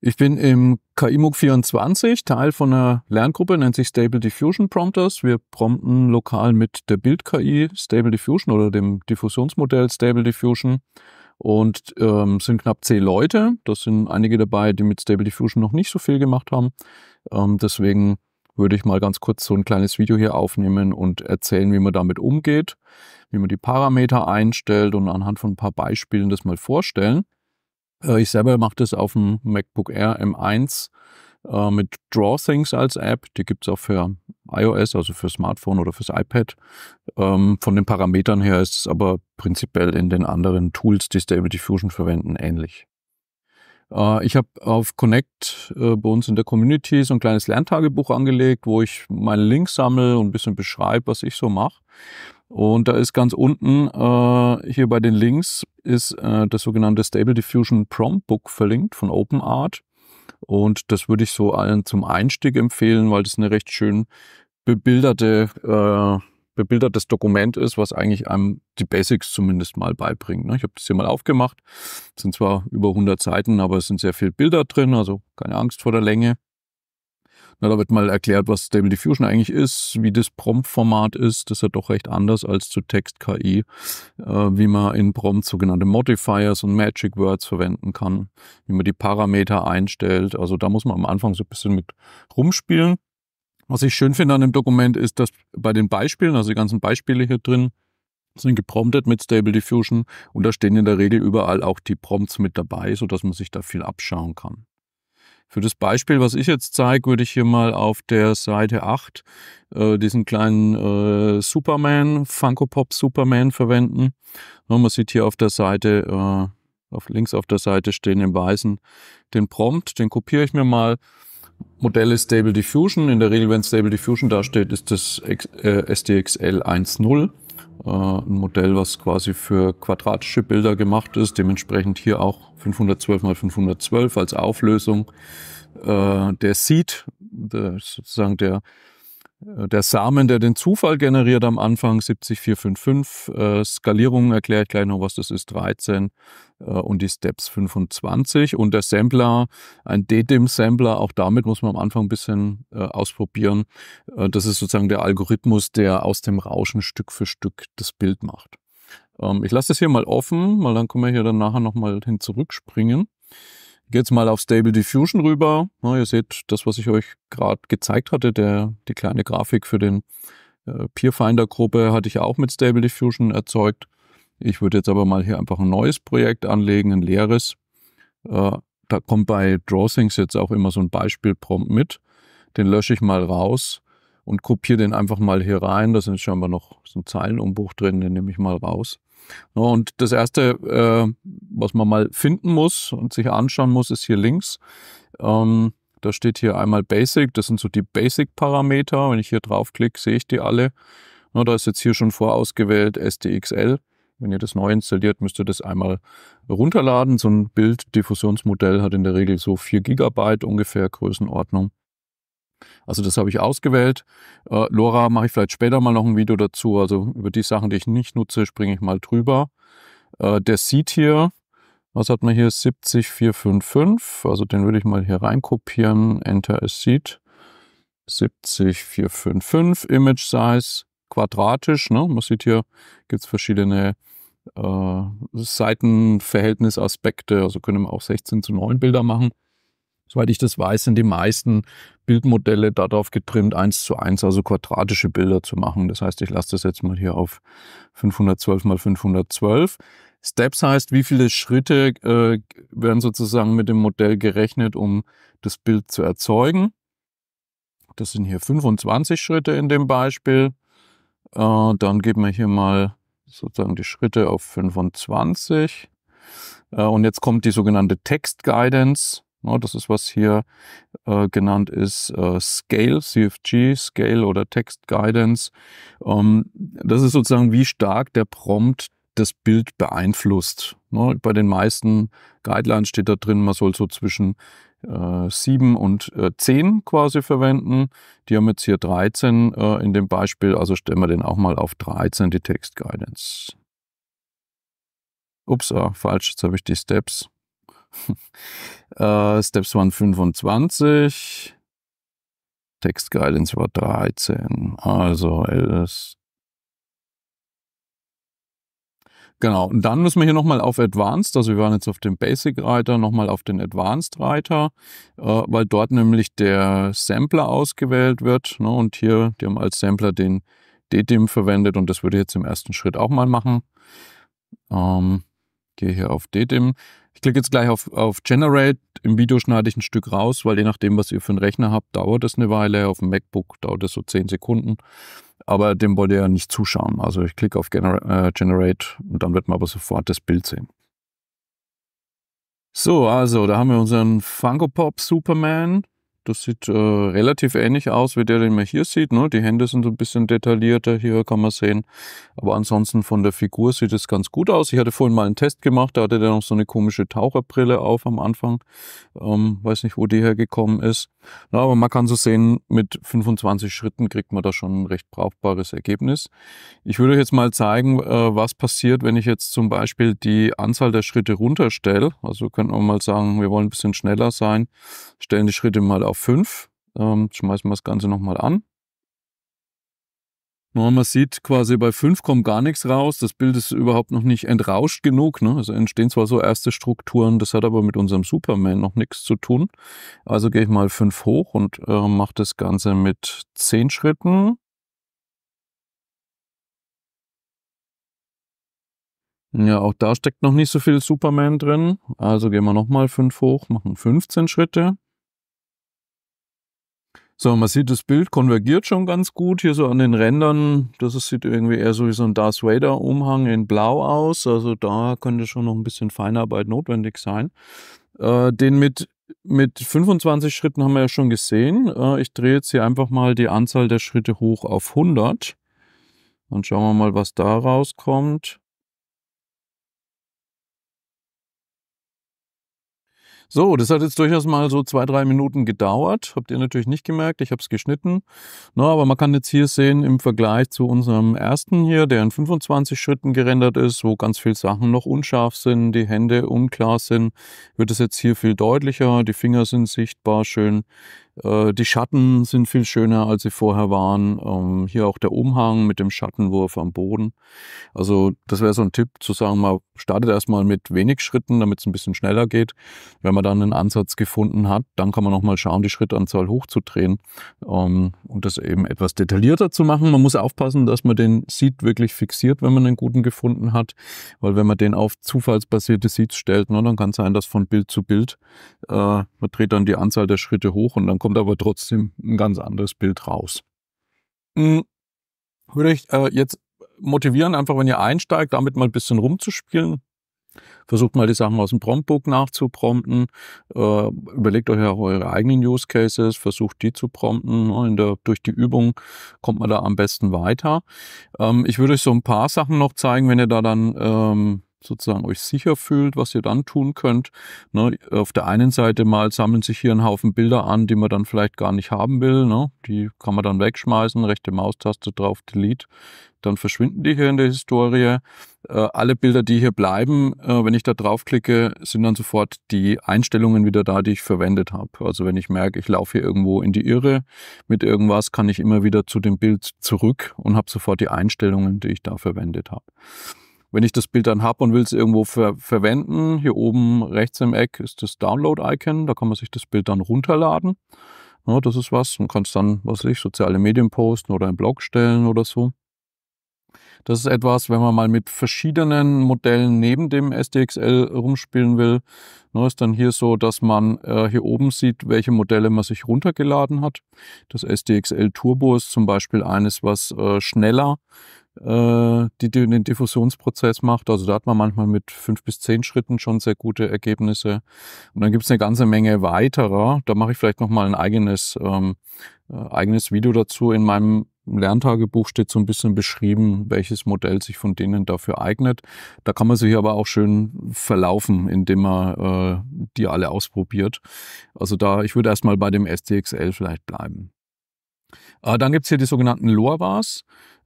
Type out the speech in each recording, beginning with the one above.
Ich bin im KIMUG24 Teil von einer Lerngruppe, nennt sich Stable Diffusion Prompters. Wir prompten lokal mit der Bild-KI Stable Diffusion oder dem Diffusionsmodell Stable Diffusion und ähm, sind knapp zehn Leute. Das sind einige dabei, die mit Stable Diffusion noch nicht so viel gemacht haben. Ähm, deswegen würde ich mal ganz kurz so ein kleines Video hier aufnehmen und erzählen, wie man damit umgeht, wie man die Parameter einstellt und anhand von ein paar Beispielen das mal vorstellen. Äh, ich selber mache das auf dem MacBook Air M1 äh, mit DrawThings als App. Die gibt es auch für iOS, also für Smartphone oder fürs iPad. Ähm, von den Parametern her ist es aber prinzipiell in den anderen Tools, die Stable Diffusion verwenden, ähnlich. Äh, ich habe auf Connect äh, bei uns in der Community so ein kleines Lerntagebuch angelegt, wo ich meine Links sammle und ein bisschen beschreibe, was ich so mache. Und da ist ganz unten äh, hier bei den Links ist äh, das sogenannte Stable Diffusion Prompt Book verlinkt von OpenArt. Und das würde ich so allen zum Einstieg empfehlen, weil das eine recht schön bebilderte, äh, bebildertes Dokument ist, was eigentlich einem die Basics zumindest mal beibringt. Ne? Ich habe das hier mal aufgemacht. Es sind zwar über 100 Seiten, aber es sind sehr viele Bilder drin, also keine Angst vor der Länge. Na, da wird mal erklärt, was Stable Diffusion eigentlich ist, wie das Prompt-Format ist. Das ist ja doch recht anders als zu Text-KI, äh, wie man in Prompt sogenannte Modifiers und Magic Words verwenden kann, wie man die Parameter einstellt. Also da muss man am Anfang so ein bisschen mit rumspielen. Was ich schön finde an dem Dokument ist, dass bei den Beispielen, also die ganzen Beispiele hier drin, sind gepromptet mit Stable Diffusion und da stehen in der Regel überall auch die Prompts mit dabei, sodass man sich da viel abschauen kann. Für das Beispiel, was ich jetzt zeige, würde ich hier mal auf der Seite 8 äh, diesen kleinen äh, Superman, Funko Pop Superman verwenden. Und man sieht hier auf der Seite, äh, auf, links auf der Seite stehen im Weißen den Prompt, den kopiere ich mir mal. Modell ist Stable Diffusion. In der Regel, wenn Stable Diffusion da steht, ist das äh, SDXL 1.0. Äh, ein Modell, was quasi für quadratische Bilder gemacht ist. Dementsprechend hier auch 512 mal 512 als Auflösung. Äh, der sieht, sozusagen der äh, der Samen, der den Zufall generiert am Anfang, 70455, äh, Skalierung erkläre ich gleich noch, was das ist, 13 äh, und die Steps 25 und der Sampler, ein DDIM-Sampler, auch damit muss man am Anfang ein bisschen äh, ausprobieren. Äh, das ist sozusagen der Algorithmus, der aus dem Rauschen Stück für Stück das Bild macht. Ähm, ich lasse das hier mal offen, weil dann können wir hier dann nachher nochmal hin zurückspringen. Geht jetzt mal auf Stable Diffusion rüber. Na, ihr seht das, was ich euch gerade gezeigt hatte, der, die kleine Grafik für den äh, Peerfinder-Gruppe hatte ich auch mit Stable Diffusion erzeugt. Ich würde jetzt aber mal hier einfach ein neues Projekt anlegen, ein leeres. Äh, da kommt bei Drawthings jetzt auch immer so ein Beispielprompt mit. Den lösche ich mal raus und kopiere den einfach mal hier rein. Da sind scheinbar noch so ein Zeilenumbruch drin, den nehme ich mal raus. Ne, und das Erste, äh, was man mal finden muss und sich anschauen muss, ist hier links. Ähm, da steht hier einmal Basic, das sind so die Basic-Parameter. Wenn ich hier draufklicke, sehe ich die alle. Ne, da ist jetzt hier schon vorausgewählt SDXL. Wenn ihr das neu installiert, müsst ihr das einmal runterladen. So ein Bilddiffusionsmodell hat in der Regel so 4 GB ungefähr Größenordnung. Also das habe ich ausgewählt. Äh, LoRa mache ich vielleicht später mal noch ein Video dazu. Also über die Sachen, die ich nicht nutze, springe ich mal drüber. Äh, der sieht hier, was hat man hier? 70455. Also den würde ich mal hier reinkopieren. Enter es Seed. 70455. Image Size quadratisch. Ne? Man sieht hier, gibt es verschiedene äh, Seitenverhältnisaspekte. Also können wir auch 16 zu 9 Bilder machen soweit ich das weiß, sind die meisten Bildmodelle darauf getrimmt, eins zu eins, also quadratische Bilder zu machen. Das heißt, ich lasse das jetzt mal hier auf 512 mal 512. Steps heißt, wie viele Schritte äh, werden sozusagen mit dem Modell gerechnet, um das Bild zu erzeugen. Das sind hier 25 Schritte in dem Beispiel. Äh, dann geben wir hier mal sozusagen die Schritte auf 25. Äh, und jetzt kommt die sogenannte Text Guidance. Ne, das ist, was hier äh, genannt ist, äh, Scale, CFG, Scale oder Text Guidance. Ähm, das ist sozusagen, wie stark der Prompt das Bild beeinflusst. Ne? Bei den meisten Guidelines steht da drin, man soll so zwischen äh, 7 und äh, 10 quasi verwenden. Die haben jetzt hier 13 äh, in dem Beispiel, also stellen wir den auch mal auf 13, die Text Guidance. Ups, ah, falsch, jetzt habe ich die Steps. äh, Steps waren 25. Text Guidance war 13. Also LS. Genau, und dann müssen wir hier nochmal auf Advanced, also wir waren jetzt auf dem Basic Reiter, nochmal auf den Advanced Reiter, äh, weil dort nämlich der Sampler ausgewählt wird. Ne? Und hier, die haben als Sampler den DDIM verwendet und das würde ich jetzt im ersten Schritt auch mal machen. Ähm, gehe hier auf DDIM. Ich klicke jetzt gleich auf, auf Generate. Im Video schneide ich ein Stück raus, weil je nachdem, was ihr für einen Rechner habt, dauert es eine Weile. Auf dem MacBook dauert es so 10 Sekunden. Aber dem wollt ihr ja nicht zuschauen. Also ich klicke auf Genera äh, Generate und dann wird man aber sofort das Bild sehen. So, also da haben wir unseren Funko Pop Superman. Das sieht äh, relativ ähnlich aus wie der, den man hier sieht. Ne? Die Hände sind so ein bisschen detaillierter, hier kann man sehen. Aber ansonsten von der Figur sieht es ganz gut aus. Ich hatte vorhin mal einen Test gemacht, da hatte der noch so eine komische Taucherbrille auf am Anfang. Ähm, weiß nicht, wo die hergekommen ist. Na, aber man kann so sehen, mit 25 Schritten kriegt man da schon ein recht brauchbares Ergebnis. Ich würde euch jetzt mal zeigen, äh, was passiert, wenn ich jetzt zum Beispiel die Anzahl der Schritte runterstelle. Also könnten wir mal sagen, wir wollen ein bisschen schneller sein, stellen die Schritte mal auf 5. Ähm, schmeißen wir das Ganze nochmal an. No, man sieht quasi bei 5 kommt gar nichts raus. Das Bild ist überhaupt noch nicht entrauscht genug. Ne? Also entstehen zwar so erste Strukturen, das hat aber mit unserem Superman noch nichts zu tun. Also gehe ich mal 5 hoch und äh, mache das Ganze mit 10 Schritten. Ja, auch da steckt noch nicht so viel Superman drin. Also gehen wir nochmal 5 hoch, machen 15 Schritte. So, man sieht, das Bild konvergiert schon ganz gut hier so an den Rändern. Das sieht irgendwie eher so wie so ein Darth Vader Umhang in Blau aus. Also da könnte schon noch ein bisschen Feinarbeit notwendig sein. Äh, den mit, mit 25 Schritten haben wir ja schon gesehen. Äh, ich drehe jetzt hier einfach mal die Anzahl der Schritte hoch auf 100. Dann schauen wir mal, was da rauskommt. So, das hat jetzt durchaus mal so zwei, drei Minuten gedauert. Habt ihr natürlich nicht gemerkt, ich habe es geschnitten. No, aber man kann jetzt hier sehen, im Vergleich zu unserem ersten hier, der in 25 Schritten gerendert ist, wo ganz viele Sachen noch unscharf sind, die Hände unklar sind, wird es jetzt hier viel deutlicher. Die Finger sind sichtbar, schön äh, die Schatten sind viel schöner, als sie vorher waren. Ähm, hier auch der Umhang mit dem Schattenwurf am Boden. Also das wäre so ein Tipp zu sagen, man startet erstmal mit wenig Schritten, damit es ein bisschen schneller geht. Wenn man dann einen Ansatz gefunden hat, dann kann man nochmal schauen, die Schrittanzahl hochzudrehen ähm, und das eben etwas detaillierter zu machen. Man muss aufpassen, dass man den Seed wirklich fixiert, wenn man einen guten gefunden hat, weil wenn man den auf zufallsbasierte Seeds stellt, ne, dann kann es sein, dass von Bild zu Bild, äh, man dreht dann die Anzahl der Schritte hoch und dann kommt kommt aber trotzdem ein ganz anderes Bild raus. Hm, würde ich äh, jetzt motivieren, einfach wenn ihr einsteigt, damit mal ein bisschen rumzuspielen. Versucht mal die Sachen aus dem Promptbook nachzuprompten. Äh, überlegt euch auch eure eigenen Use Cases, versucht die zu prompten. Ne, der, durch die Übung kommt man da am besten weiter. Ähm, ich würde euch so ein paar Sachen noch zeigen, wenn ihr da dann ähm, sozusagen euch sicher fühlt, was ihr dann tun könnt. Ne, auf der einen Seite mal sammeln sich hier ein Haufen Bilder an, die man dann vielleicht gar nicht haben will. Ne? Die kann man dann wegschmeißen, rechte Maustaste drauf, Delete. Dann verschwinden die hier in der Historie. Äh, alle Bilder, die hier bleiben, äh, wenn ich da draufklicke, sind dann sofort die Einstellungen wieder da, die ich verwendet habe. Also wenn ich merke, ich laufe hier irgendwo in die Irre mit irgendwas, kann ich immer wieder zu dem Bild zurück und habe sofort die Einstellungen, die ich da verwendet habe. Wenn ich das Bild dann habe und will es irgendwo ver verwenden, hier oben rechts im Eck ist das Download-Icon, da kann man sich das Bild dann runterladen. Ja, das ist was. Man kann es dann, was weiß ich, soziale Medien posten oder einen Blog stellen oder so. Das ist etwas, wenn man mal mit verschiedenen Modellen neben dem SDXL rumspielen will, ne, ist dann hier so, dass man äh, hier oben sieht, welche Modelle man sich runtergeladen hat. Das SDXL Turbo ist zum Beispiel eines, was äh, schneller äh, die die den Diffusionsprozess macht. Also da hat man manchmal mit fünf bis zehn Schritten schon sehr gute Ergebnisse. Und dann gibt es eine ganze Menge weiterer. Da mache ich vielleicht nochmal ein eigenes, ähm, äh, eigenes Video dazu. In meinem Lerntagebuch steht so ein bisschen beschrieben, welches Modell sich von denen dafür eignet. Da kann man sich aber auch schön verlaufen, indem man äh, die alle ausprobiert. Also da, ich würde erstmal bei dem SDXL vielleicht bleiben. Äh, dann gibt's hier die sogenannten LoRaWAs.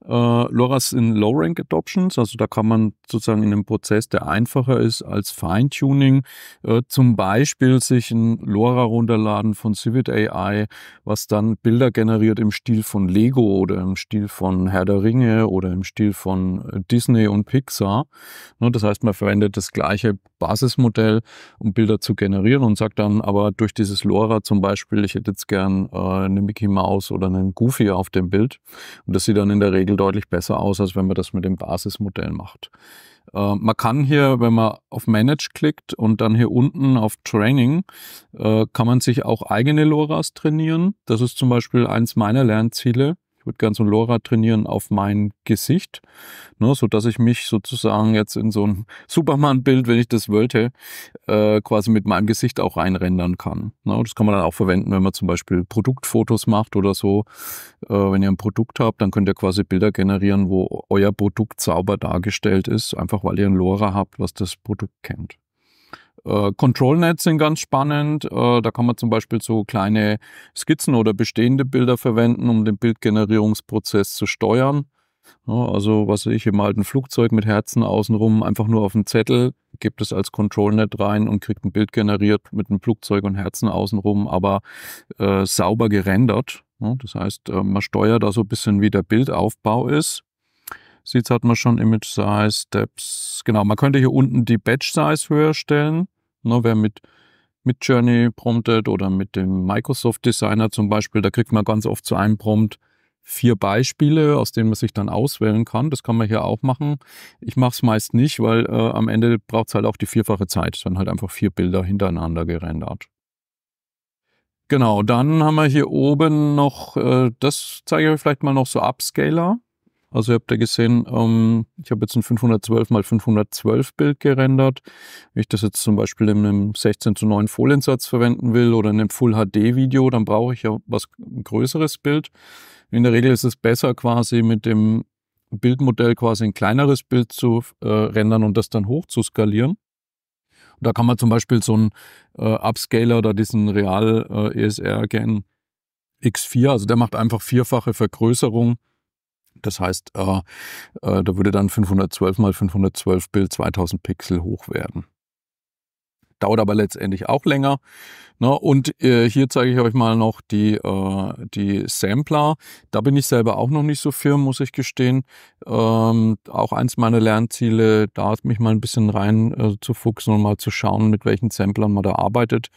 Äh, LoRas sind Low-Rank Adoptions, also da kann man sozusagen in einem Prozess, der einfacher ist als Feintuning, äh, zum Beispiel sich ein LoRa runterladen von Civit AI, was dann Bilder generiert im Stil von Lego oder im Stil von Herr der Ringe oder im Stil von äh, Disney und Pixar. Ne, das heißt, man verwendet das gleiche Basismodell, um Bilder zu generieren und sagt dann aber durch dieses LoRa zum Beispiel, ich hätte jetzt gern äh, eine Mickey Mouse oder einen Goofy auf dem Bild. Und das sieht dann in der Regel Regel deutlich besser aus, als wenn man das mit dem Basismodell macht. Äh, man kann hier, wenn man auf Manage klickt und dann hier unten auf Training, äh, kann man sich auch eigene LoRa's trainieren. Das ist zum Beispiel eins meiner Lernziele ich würde gerne so ein LoRa trainieren auf mein Gesicht, ne, so dass ich mich sozusagen jetzt in so ein Superman-Bild, wenn ich das wollte, äh, quasi mit meinem Gesicht auch reinrendern kann. Ne. Das kann man dann auch verwenden, wenn man zum Beispiel Produktfotos macht oder so. Äh, wenn ihr ein Produkt habt, dann könnt ihr quasi Bilder generieren, wo euer Produkt sauber dargestellt ist, einfach weil ihr ein LoRa habt, was das Produkt kennt. Äh, Control-Nets sind ganz spannend. Äh, da kann man zum Beispiel so kleine Skizzen oder bestehende Bilder verwenden, um den Bildgenerierungsprozess zu steuern. Ja, also, was weiß ich, hier malt ein Flugzeug mit Herzen außenrum einfach nur auf einen Zettel, gibt es als Control-Net rein und kriegt ein Bild generiert mit einem Flugzeug und Herzen außenrum, aber äh, sauber gerendert. Ja, das heißt, äh, man steuert da so ein bisschen, wie der Bildaufbau ist. Seeds hat man schon, Image Size, Steps. Genau, man könnte hier unten die Batch Size höher stellen. Ne, wer mit, mit Journey promptet oder mit dem Microsoft Designer zum Beispiel, da kriegt man ganz oft zu einem Prompt vier Beispiele, aus denen man sich dann auswählen kann. Das kann man hier auch machen. Ich mache es meist nicht, weil äh, am Ende braucht es halt auch die vierfache Zeit. Dann halt einfach vier Bilder hintereinander gerendert. Genau, dann haben wir hier oben noch, äh, das zeige ich euch vielleicht mal noch so Upscaler. Also ihr habt ja gesehen, ähm, ich habe jetzt ein 512 mal 512 Bild gerendert. Wenn ich das jetzt zum Beispiel in einem 16 zu 9 Foliensatz verwenden will oder in einem Full HD Video, dann brauche ich ja was ein größeres Bild. In der Regel ist es besser quasi mit dem Bildmodell quasi ein kleineres Bild zu äh, rendern und das dann hoch zu skalieren. da kann man zum Beispiel so einen äh, Upscaler oder diesen Real äh, ESR Gen X4, also der macht einfach vierfache Vergrößerung das heißt, äh, äh, da würde dann 512 mal 512 Bild 2000 Pixel hoch werden dauert aber letztendlich auch länger. Na, ne? und äh, hier zeige ich euch mal noch die, äh, die Sampler. Da bin ich selber auch noch nicht so firm, muss ich gestehen. Ähm, auch eins meiner Lernziele, da mich mal ein bisschen rein äh, zu fuchsen und mal zu schauen, mit welchen Samplern man da arbeitet.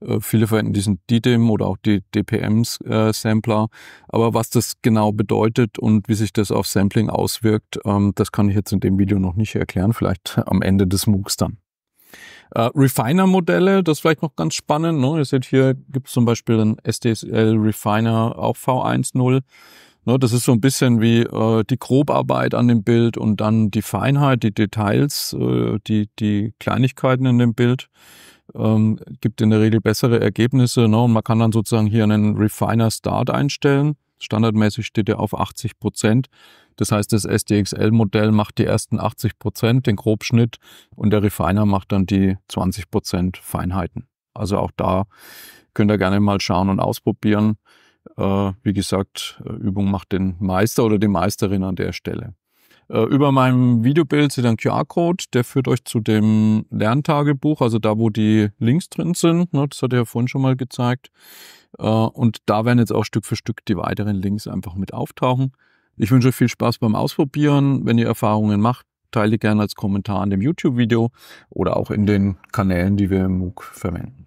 Äh, viele verwenden diesen DDIM oder auch die dpm äh, sampler Aber was das genau bedeutet und wie sich das auf Sampling auswirkt, ähm, das kann ich jetzt in dem Video noch nicht erklären. Vielleicht am Ende des MOOCs dann. Äh, Refiner-Modelle, das ist vielleicht noch ganz spannend. Ne? Ihr seht hier, gibt es zum Beispiel einen SDSL Refiner auf V1.0. Ne? Das ist so ein bisschen wie äh, die Grobarbeit an dem Bild und dann die Feinheit, die Details, äh, die, die Kleinigkeiten in dem Bild. Ähm, gibt in der Regel bessere Ergebnisse. Ne? Und man kann dann sozusagen hier einen Refiner Start einstellen. Standardmäßig steht er auf 80 Prozent. Das heißt, das SDXL-Modell macht die ersten 80 Prozent, den Grobschnitt, und der Refiner macht dann die 20 Prozent Feinheiten. Also auch da könnt ihr gerne mal schauen und ausprobieren. Äh, wie gesagt, äh, Übung macht den Meister oder die Meisterin an der Stelle. Äh, über meinem Videobild seht ihr einen QR-Code, der führt euch zu dem Lerntagebuch, also da, wo die Links drin sind. Ne? Das hatte ich ja vorhin schon mal gezeigt. Und da werden jetzt auch Stück für Stück die weiteren Links einfach mit auftauchen. Ich wünsche viel Spaß beim Ausprobieren. Wenn ihr Erfahrungen macht, teile gerne als Kommentar an dem YouTube-Video oder auch in den Kanälen, die wir im MOOC verwenden.